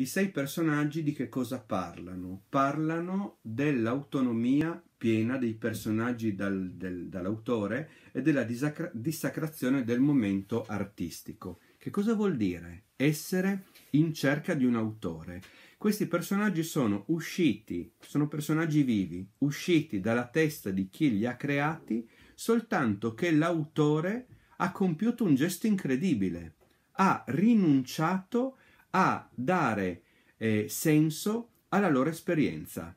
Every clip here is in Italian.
I sei personaggi di che cosa parlano? Parlano dell'autonomia piena dei personaggi dal, del, dall'autore e della disacra- dissacrazione del momento artistico. Che cosa vuol dire? Essere in cerca di un autore. Questi personaggi sono usciti, sono personaggi vivi, usciti dalla testa di chi li ha creati, soltanto che l'autore ha compiuto un gesto incredibile, ha rinunciato a a dare eh, senso alla loro esperienza.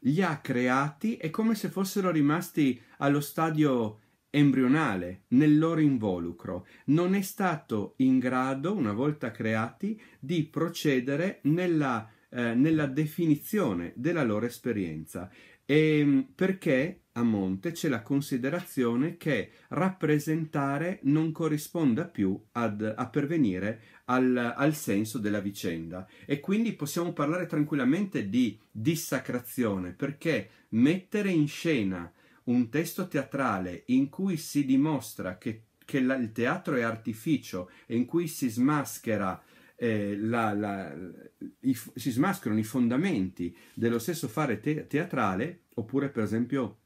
Li ha creati è come se fossero rimasti allo stadio embrionale, nel loro involucro, non è stato in grado, una volta creati, di procedere nella, eh, nella definizione della loro esperienza. E, ehm, perché a monte c'è la considerazione che rappresentare non corrisponda più ad, a pervenire al, al senso della vicenda e quindi possiamo parlare tranquillamente di dissacrazione perché mettere in scena un testo teatrale in cui si dimostra che, che la, il teatro è artificio e in cui si smaschera eh, la, la, i, si smascherano i fondamenti dello stesso fare te, teatrale, oppure per esempio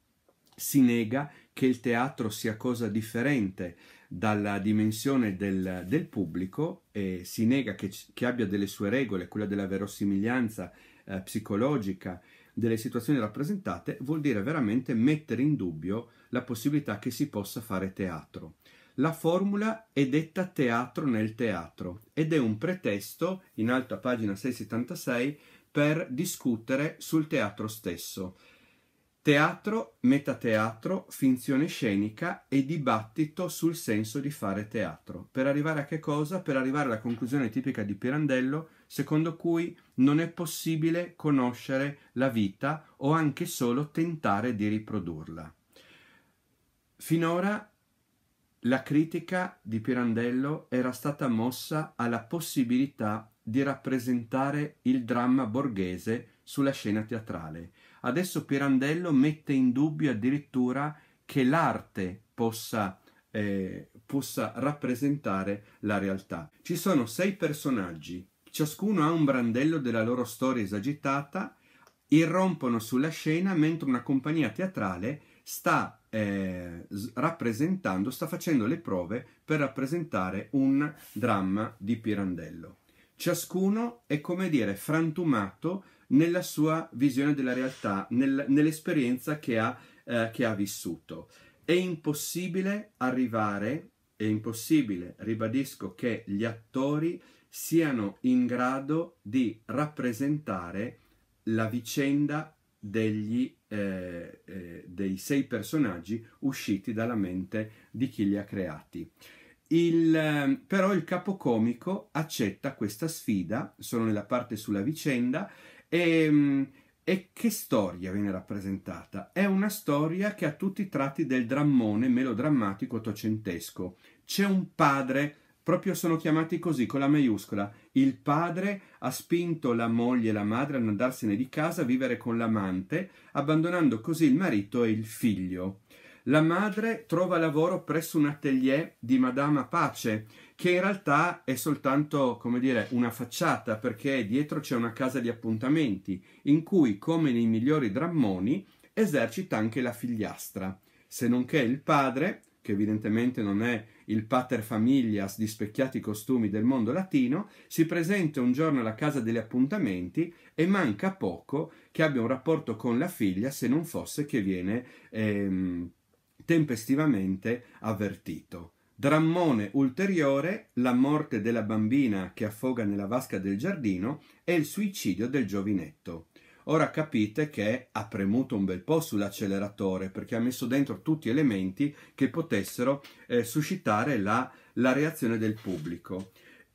si nega che il teatro sia cosa differente dalla dimensione del, del pubblico e si nega che, che, abbia delle sue regole, quella della verosimiglianza eh, psicologica delle situazioni rappresentate, vuol dire veramente mettere in dubbio la possibilità che si possa fare teatro. La formula è detta teatro nel teatro ed è un pretesto, in alto a pagina 676, per discutere sul teatro stesso. Teatro, metateatro, finzione scenica e dibattito sul senso di fare teatro. Per arrivare a che cosa? Per arrivare alla conclusione tipica di Pirandello, secondo cui non è possibile conoscere la vita o anche solo tentare di riprodurla. Finora la critica di Pirandello era stata mossa alla possibilità di rappresentare il dramma borghese sulla scena teatrale Adesso Pirandello mette in dubbio addirittura che l'arte possa, eh, possa rappresentare la realtà. Ci sono sei personaggi, ciascuno ha un brandello della loro storia esagitata, irrompono sulla scena mentre una compagnia teatrale sta eh, rappresentando, sta facendo le prove per rappresentare un dramma di Pirandello. Ciascuno è come dire frantumato nella sua visione della realtà, nel, nell'esperienza che ha, eh, che ha vissuto. È impossibile arrivare, è impossibile, ribadisco, che gli attori siano in grado di rappresentare la vicenda degli, eh, eh, dei sei personaggi usciti dalla mente di chi li ha creati. Il, ehm, però il capocomico accetta questa sfida, sono nella parte sulla vicenda, e, ehm, e che storia viene rappresentata? È una storia che ha tutti i tratti del drammone melodrammatico ottocentesco. C'è un padre proprio sono chiamati così con la maiuscola. Il padre ha spinto la moglie e la madre ad andarsene di casa a vivere con l'amante, abbandonando così il marito e il figlio. La madre trova lavoro presso un atelier di Madama Pace, che in realtà è soltanto, come dire, una facciata, perché dietro c'è una casa di appuntamenti, in cui, come nei migliori drammoni, esercita anche la figliastra, se non che il padre, che evidentemente non è il pater familias di specchiati costumi del mondo latino, si presenta un giorno alla casa degli appuntamenti e manca poco che abbia un rapporto con la figlia se non fosse che viene ehm, tempestivamente avvertito. Drammone ulteriore, la morte della bambina che affoga nella vasca del giardino e il suicidio del giovinetto. Ora capite che ha premuto un bel po' sull'acceleratore perché ha messo dentro tutti elementi che potessero eh, suscitare la, la reazione del pubblico.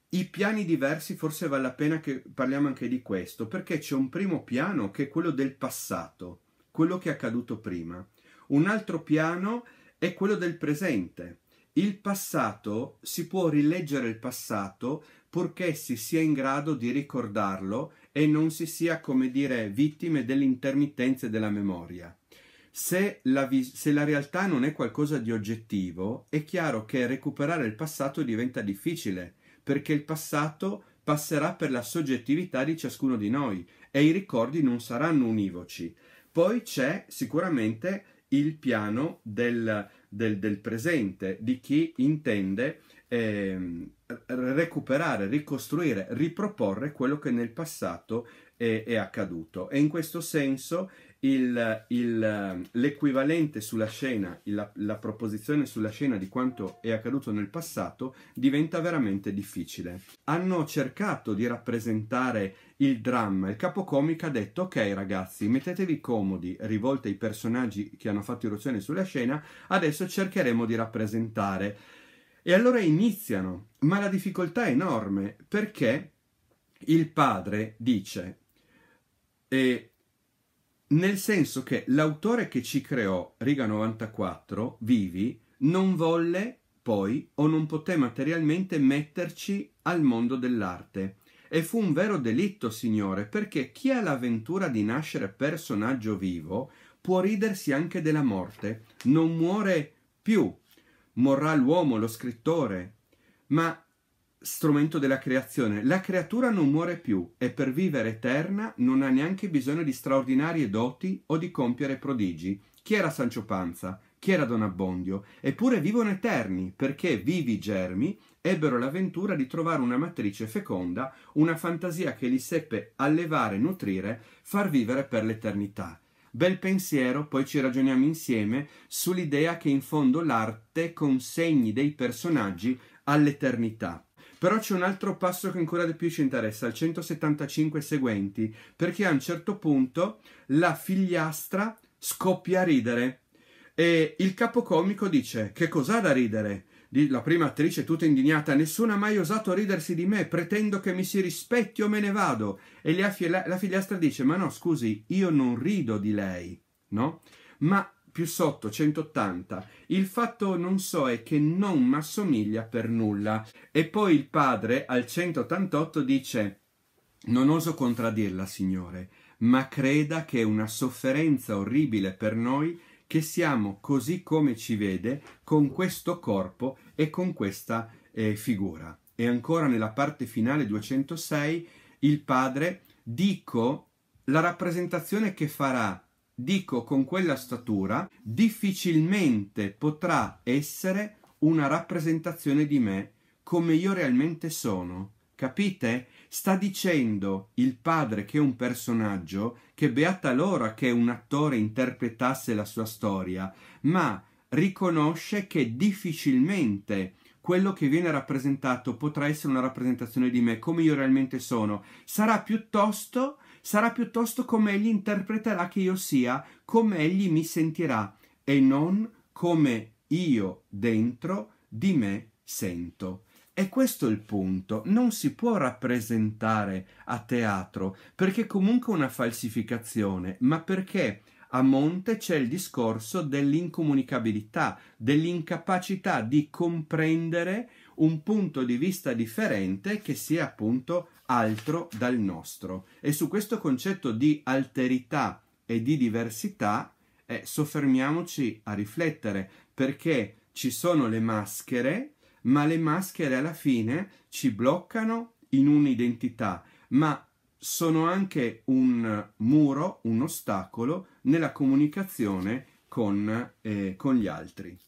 I piani diversi, forse vale la pena che parliamo anche di questo, perché c'è un primo piano che è quello del passato, quello che è accaduto prima. Un altro piano è quello del presente. Il passato, si può rileggere il passato purché si sia in grado di ricordarlo e non si sia, come dire, vittime delle intermittenze della memoria. Se la, vis- se la realtà non è qualcosa di oggettivo, è chiaro che recuperare il passato diventa difficile, perché il passato passerà per la soggettività di ciascuno di noi e i ricordi non saranno univoci. Poi c'è sicuramente il piano del, del, del presente, di chi intende eh, recuperare, ricostruire, riproporre quello che nel passato è, è accaduto. E in questo senso il, il, l'equivalente sulla scena, la, la, proposizione sulla scena di quanto è accaduto nel passato diventa veramente difficile. Hanno cercato di rappresentare il dramma, il capocomico ha detto ok ragazzi mettetevi comodi, rivolte ai personaggi che hanno fatto irruzione sulla scena, adesso cercheremo di rappresentare. E allora iniziano, ma la difficoltà è enorme perché il padre dice e nel senso che l'autore che ci creò, riga 94, Vivi, non volle poi o non poté materialmente metterci al mondo dell'arte. E fu un vero delitto, signore, perché chi ha l'avventura di nascere personaggio vivo può ridersi anche della morte, non muore più. Morrà l'uomo, lo scrittore, ma strumento della creazione. La creatura non muore più e per vivere eterna non ha neanche bisogno di straordinarie doti o di compiere prodigi. Chi era Sancio Panza? Chi era Don Abbondio? Eppure vivono eterni perché vivi germi ebbero l'avventura di trovare una matrice feconda, una fantasia che li seppe allevare, nutrire, far vivere per l'eternità. Bel pensiero, poi ci ragioniamo insieme sull'idea che in fondo l'arte consegni dei personaggi all'eternità. Però c'è un altro passo che ancora di più ci interessa, il 175 seguenti, perché a un certo punto la figliastra scoppia a ridere e il capocomico dice che cos'ha da ridere? La prima attrice tutta indignata, nessuno ha mai osato ridersi di me, pretendo che mi si rispetti o me ne vado. E la, la figliastra dice, ma no, scusi, io non rido di lei, no? Ma più sotto 180. Il fatto non so è che non mi assomiglia per nulla. E poi il padre al 188 dice: Non oso contraddirla, Signore, ma creda che è una sofferenza orribile per noi che siamo così come ci vede con questo corpo e con questa eh, figura. E ancora nella parte finale 206 il padre dico la rappresentazione che farà dico con quella statura, difficilmente potrà essere una rappresentazione di me come io realmente sono. Capite? Sta dicendo il padre che è un personaggio, che beata l'ora che un attore interpretasse la sua storia, ma riconosce che difficilmente quello che viene rappresentato potrà essere una rappresentazione di me, come io realmente sono. Sarà piuttosto sarà piuttosto come egli interpreterà che io sia, come egli mi sentirà, e non come io dentro di me sento. E questo è il punto, non si può rappresentare a teatro, perché comunque è una falsificazione, ma perché a monte c'è il discorso dell'incomunicabilità, dell'incapacità di comprendere un punto di vista differente che sia appunto altro dal nostro. E su questo concetto di alterità e di diversità eh, soffermiamoci a riflettere perché ci sono le maschere, ma le maschere alla fine ci bloccano in un'identità, ma sono anche un muro, un ostacolo nella comunicazione con, eh, con gli altri.